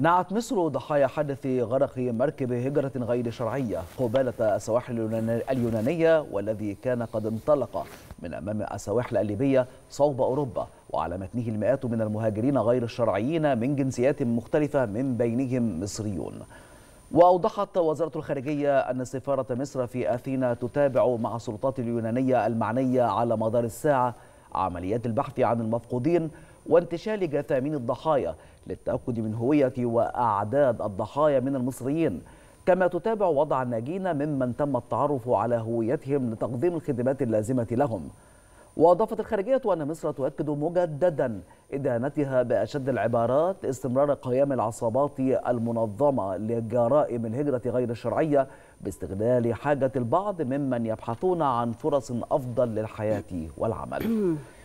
نعت مصر ضحايا حدث غرق مركب هجرة غير شرعية قبالة السواحل اليونانية والذي كان قد انطلق من أمام السواحل الليبية صوب أوروبا وعلى متنه المئات من المهاجرين غير الشرعيين من جنسيات مختلفة من بينهم مصريون وأوضحت وزارة الخارجية أن سفارة مصر في أثينا تتابع مع السلطات اليونانية المعنية على مدار الساعة عمليات البحث عن المفقودين وانتشال جثامين الضحايا للتأكد من هوية وأعداد الضحايا من المصريين كما تتابع وضع الناجين ممن تم التعرف على هويتهم لتقديم الخدمات اللازمة لهم وأضافت الخارجية أن مصر تؤكد مجددا إدانتها بأشد العبارات استمرار قيام العصابات المنظمة لجرائم الهجرة غير الشرعية باستغلال حاجة البعض ممن يبحثون عن فرص أفضل للحياة والعمل